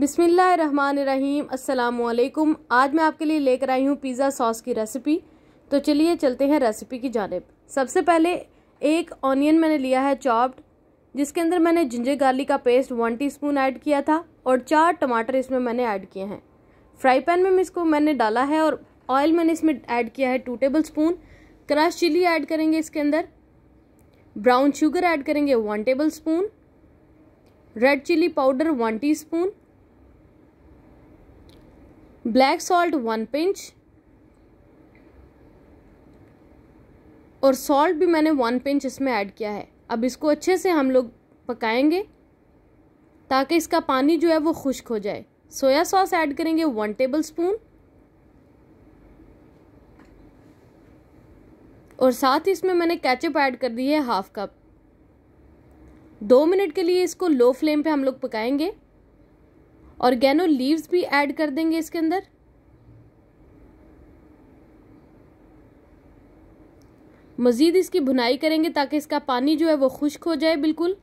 बिसमीम् अल्लाम आज मैं आपके लिए लेकर आई हूँ पिज़्ज़ा सॉस की रेसिपी तो चलिए चलते हैं रेसिपी की जानब सबसे पहले एक ऑनियन मैंने लिया है चॉप्ड जिसके अंदर मैंने जिंजर गार्लिक का पेस्ट वन टीस्पून ऐड किया था और चार टमाटर इसमें मैंने ऐड किए हैं फ्राई पैन में इसको मैंने डाला है और ऑयल मैंने इसमें ऐड किया है two tablespoon crush chilli add करेंगे इसके अंदर ब्राउन शुगर ऐड करेंगे one tablespoon red chilli powder one T black salt one pinch और सॉल्ट भी मैंने वन पिंच इसमें ऐड किया है अब इसको अच्छे से हम लोग पकाएंगे ताकि इसका पानी जो है वो खुश्क हो जाए सोया सॉस ऐड करेंगे वन टेबल स्पून और साथ ही इसमें मैंने कैचअप ऐड कर दी है हाफ कप दो मिनट के लिए इसको लो फ्लेम पे हम लोग पकाएंगे ऑर्गेनो लीव्स भी ऐड कर देंगे इसके अंदर मज़ीद इसकी भुनाई करेंगे ताकि इसका पानी जो है वो खुश्क हो जाए बिल्कुल